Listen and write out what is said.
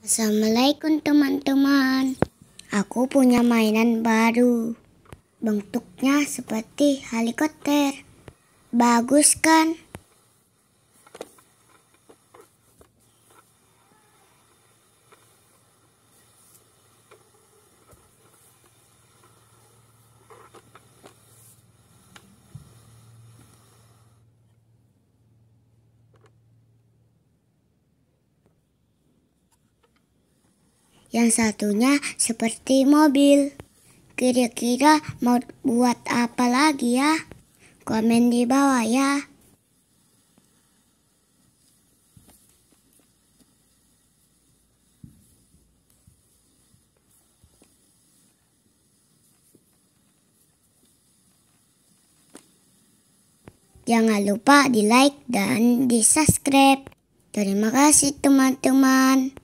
Assalamualaikum teman-teman. Aku punya mainan baru. Bentuknya seperti helikopter. Bagus kan? yang satunya seperti mobil. Kira-kira mau buat apa lagi ya? Komen di bawah ya. Jangan lupa di like dan di subscribe. Terima kasih teman-teman.